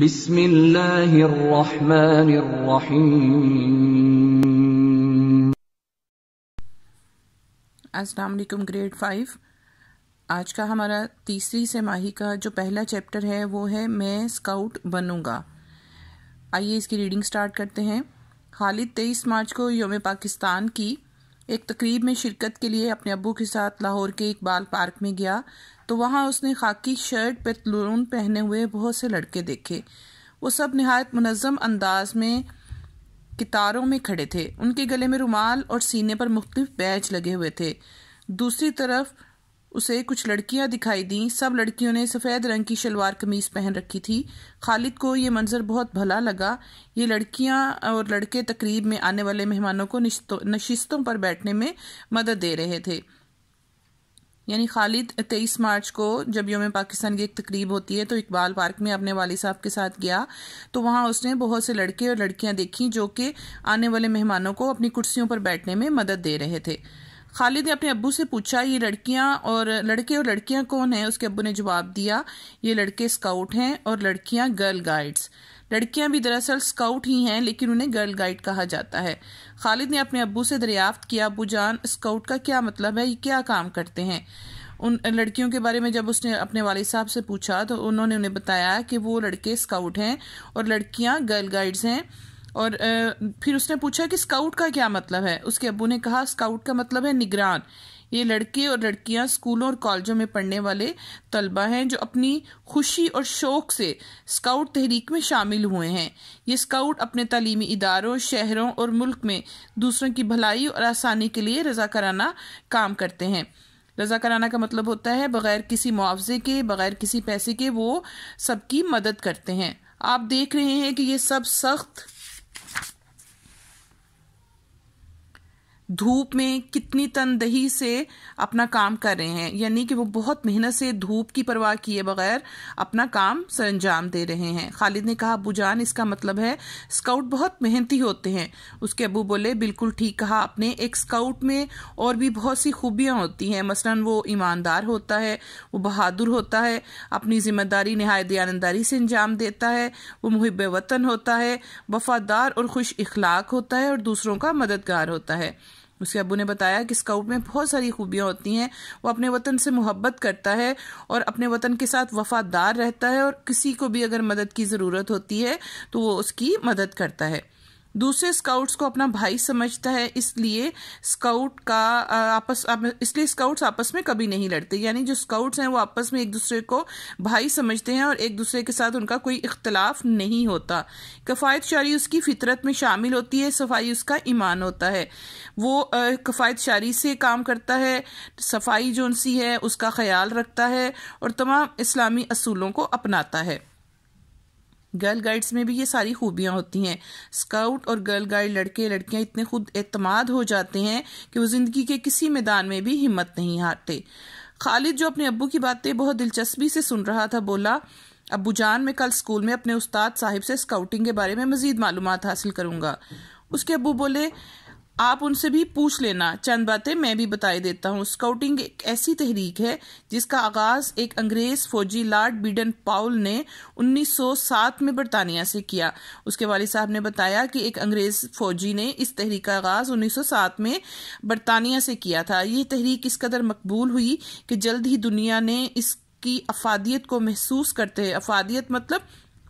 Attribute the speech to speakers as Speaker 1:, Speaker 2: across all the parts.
Speaker 1: बिस्मिल्लाहिर्रहमानिर्रहीम grade five आज का हमारा तीसरी से माही का जो पहला चैप्टर है वो है मैं स्काउट बनूंगा आइए इसकी रीडिंग स्टार्ट करते हैं खालिद तेईस मार्च को योम पाकिस्तान की एक तकरीब में शिरकत के लिए अपने अबू के साथ लाहौर के इकबाल पार्क में गया तो वहाँ उसने खाकी शर्ट पतलून पहने हुए बहुत से लड़के देखे वो सब नहायत मनज़म अंदाज में कितारों में खड़े थे उनके गले में रुमाल और सीने पर मुख्तफ बैच लगे हुए थे दूसरी तरफ उसे कुछ लड़कियां दिखाई दी सब लड़कियों ने सफ़ेद रंग की शलवार कमीज पहन रखी थी खालिद को ये मंज़र बहुत भला लगा ये लड़कियां और लड़के तकरीब में आने वाले मेहमानों को नशिस्तों पर बैठने में मदद दे रहे थे यानी खालिद तेईस मार्च को जब योम पाकिस्तान की एक तकरीब होती है तो इकबाल पार्क में अपने वाली साहब के साथ गया तो वहां उसने बहुत से लड़के और लड़कियां देखी जो कि आने वाले मेहमानों को अपनी कुर्सियों पर बैठने में मदद दे रहे थे खालिद ने अपने अबू से पूछा ये लड़कियां और लड़के और लड़कियां कौन हैं उसके अबू ने जवाब दिया ये लड़के स्काउट हैं और लड़कियां गर्ल गाइड्स लड़कियां भी दरअसल स्काउट ही हैं लेकिन उन्हें गर्ल गाइड कहा जाता है खालिद ने अपने अबू से दरियाफ्त किया अबू जान स्काउट का क्या मतलब है ये क्या काम करते हैं उन लड़कियों के बारे में जब उसने अपने वाले साहब से पूछा तो उन्होंने उन्हें बताया कि वो लड़के स्काउट हैं और लड़कियां गर्ल गाइड्स हैं और फिर उसने पूछा कि स्काउट का क्या मतलब है उसके अबू ने कहा स्काउट का मतलब है निगरान ये लड़के और लड़कियां स्कूलों और कॉलेजों में पढ़ने वाले तलबा हैं जो अपनी खुशी और शौक से स्काउट तहरीक में शामिल हुए हैं ये स्काउट अपने तालीमी इदारों शहरों और मुल्क में दूसरों की भलाई और आसानी के लिए रजाकाराना काम करते हैं रजा कराना का मतलब होता है बगैर किसी मुआवजे के बगैर किसी पैसे के वो सबकी मदद करते हैं आप देख रहे हैं कि ये सब सख्त धूप में कितनी तनदही से अपना काम कर रहे हैं यानी कि वो बहुत मेहनत से धूप की परवाह किए बगैर अपना काम सर अंजाम दे रहे हैं खालिद ने कहा अबू जान इसका मतलब है स्काउट बहुत मेहनती होते हैं उसके अबू बोले बिल्कुल ठीक कहा आपने एक स्काउट में और भी बहुत सी खूबियां होती हैं मसलन वो ईमानदार होता है वो बहादुर होता है अपनी जिम्मेदारी नहायत दयानंदारी से अंजाम देता है वो मुहब वतन होता है वफादार और खुश इखलाक होता है और दूसरों का मददगार होता है उसके अबू ने बताया कि स्काउट में बहुत सारी खूबियाँ होती हैं वो अपने वतन से मोहब्बत करता है और अपने वतन के साथ वफादार रहता है और किसी को भी अगर मदद की ज़रूरत होती है तो वो उसकी मदद करता है दूसरे स्काउट्स को अपना भाई समझता है इसलिए स्काउट का आपस आप, इसलिए स्काउट्स आपस में कभी नहीं लड़ते यानी जो स्काउट्स हैं वो आपस में एक दूसरे को भाई समझते हैं और एक दूसरे के साथ उनका कोई इख्तलाफ नहीं होता कफ़ायत शारी उसकी फितरत में शामिल होती है सफाई उसका ईमान होता है वो कफ़ायत शारी से काम करता है सफाई जोनसी है उसका ख्याल रखता है और तमाम इस्लामी असूलों को अपनाता है गर्ल गाइड्स में भी ये सारी खूबियाँ होती हैं स्काउट और गर्ल गाइड लड़के लड़कियाँ इतने खुद एतमाद हो जाते हैं कि वो ज़िंदगी के किसी मैदान में भी हिम्मत नहीं हारते खालिद जो अपने अबू की बातें बहुत दिलचस्पी से सुन रहा था बोला अबू जान मैं कल स्कूल में अपने उस्ताद साहिब से स्काउटिंग के बारे में मज़ीद मालूम हासिल करूंगा उसके अबू बोले आप उनसे भी पूछ लेना चंद बातें मैं भी बताई देता हूँ स्काउटिंग एक ऐसी तहरीक है जिसका आगाज एक अंग्रेज फौजी लॉर्ड बीडन पाउल ने 1907 में बरतानिया से किया उसके वाली साहब ने बताया कि एक अंग्रेज फौजी ने इस तहरीक का आगाज 1907 में बरतानिया से किया था ये तहरीक इस कदर मकबूल हुई कि जल्द ही दुनिया ने इसकी अफादियत को महसूस करते अफादियत मतलब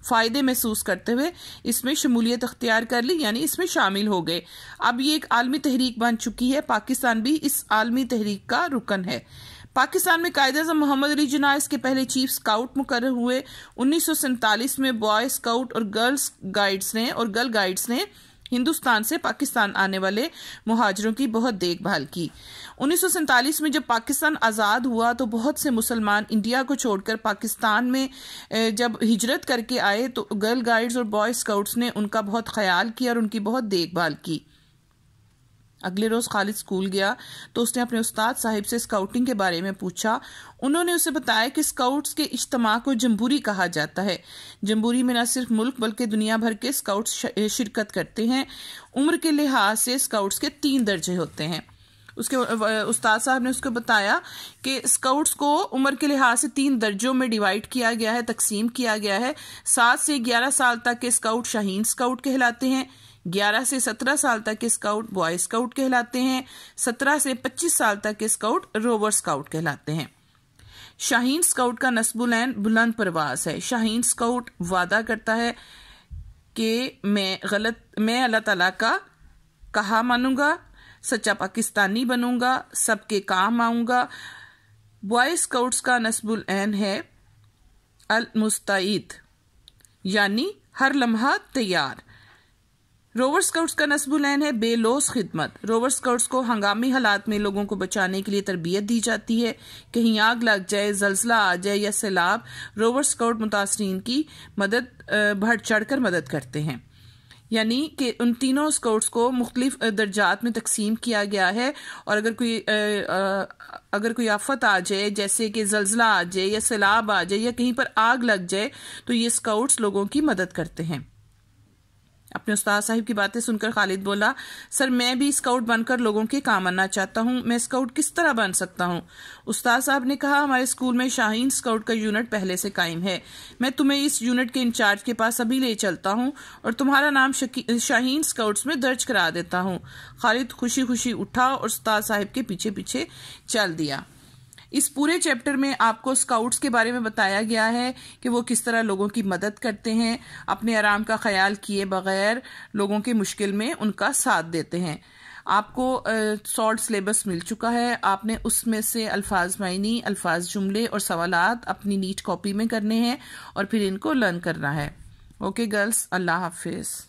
Speaker 1: फ़ायदे महसूस करते हुए इसमें शमूलियत अख्तियार कर ली यानी इसमें शामिल हो गए अब ये एक आलमी तहरीक बन चुकी है पाकिस्तान भी इस आलमी तहरीक का रुकन है पाकिस्तान में कायद अजम मोहम्मद अली जना इसके पहले चीफ स्काउट मुकर हुए उन्नीस में बॉय स्काउट और गर्ल्स गाइड्स ने और गर्ल गाइड्स ने हिंदुस्तान से पाकिस्तान आने वाले मुहाजरों की बहुत देखभाल की उन्नीस में जब पाकिस्तान आज़ाद हुआ तो बहुत से मुसलमान इंडिया को छोड़कर पाकिस्तान में जब हिजरत करके आए तो गर्ल गाइड्स और बॉय स्काउट्स ने उनका बहुत ख्याल किया और उनकी बहुत देखभाल की अगले रोज खालिद स्कूल गया तो उसने अपने उस्ताद साहिब से स्काउटिंग के बारे में पूछा उन्होंने उसे बताया कि स्काउट्स के इज्तम को जम्बूरी कहा जाता है जम्बूरी में न सिर्फ मुल्क बल्कि दुनिया भर के स्काउट्स शिरकत करते हैं उम्र के लिहाज से स्काउट्स के तीन दर्जे होते हैं उसके उस्ताद साहब ने उसको बताया कि स्काउट्स को उम्र के लिहाज से तीन दर्जों में डिवाइड किया गया है तकसीम किया गया है सात से ग्यारह साल तक के स्काउट शाहीन स्काउट कहलाते हैं 11 से 17 साल तक के स्काउट बॉय स्काउट कहलाते हैं 17 से 25 साल तक के स्काउट रोवर स्काउट कहलाते हैं शाहीन स्काउट का नस्बुलैन बुलंद परवास है शाहीन स्काउट वादा करता है कि मैं गलत मैं अल्लाह तला का कहा मानूंगा सच्चा पाकिस्तानी बनूंगा सबके काम आऊंगा बॉय स्काउट्स का नस्बुल एन है अल मुस्तैद यानी हर लम्हा तैयार रोवर स्काउट्स का नस्बुलैन है बेलोस खिदमत रोवर स्काउट्स को हंगामी हालात में लोगों को बचाने के लिए तरबियत दी जाती है कहीं आग लग जाए जलसला आ जाए या सैलाब रोवर स्काउट मुतासरीन की मदद बढ़ चढ़ कर मदद करते हैं यानी कि उन तीनों स्काउट्स को मुख्तलिफ दर्जात में तकसीम किया गया है और अगर कोई अगर कोई आफत आ जाए जैसे कि जलसला आ जाए या सैलाब आ जाए या कहीं पर आग लग जाए तो ये स्काउट्स लोगों की मदद करते हैं अपने उस्ताद साहिब की बातें सुनकर खालिद बोला सर मैं भी स्काउट बनकर लोगों के काम आना चाहता हूँ मैं स्काउट किस तरह बन सकता हूँ उस्ताद साहब ने कहा हमारे स्कूल में शाहीन स्काउट का यूनिट पहले से कायम है मैं तुम्हें इस यूनिट के इंचार्ज के पास अभी ले चलता हूँ और तुम्हारा नाम शाहीन स्काउट्स में दर्ज करा देता हूँ खालिद खुशी खुशी उठा और उस्ताद साहिब के पीछे पीछे चल दिया इस पूरे चैप्टर में आपको स्काउट्स के बारे में बताया गया है कि वो किस तरह लोगों की मदद करते हैं अपने आराम का ख्याल किए बगैर लोगों के मुश्किल में उनका साथ देते हैं आपको शॉर्ट सिलेबस मिल चुका है आपने उसमें से अल्फाज मायनी अल्फाज जुमले और सवालत अपनी नीट कॉपी में करने हैं और फिर इनको लर्न करना है ओके गर्ल्स अल्लाह हाफिज़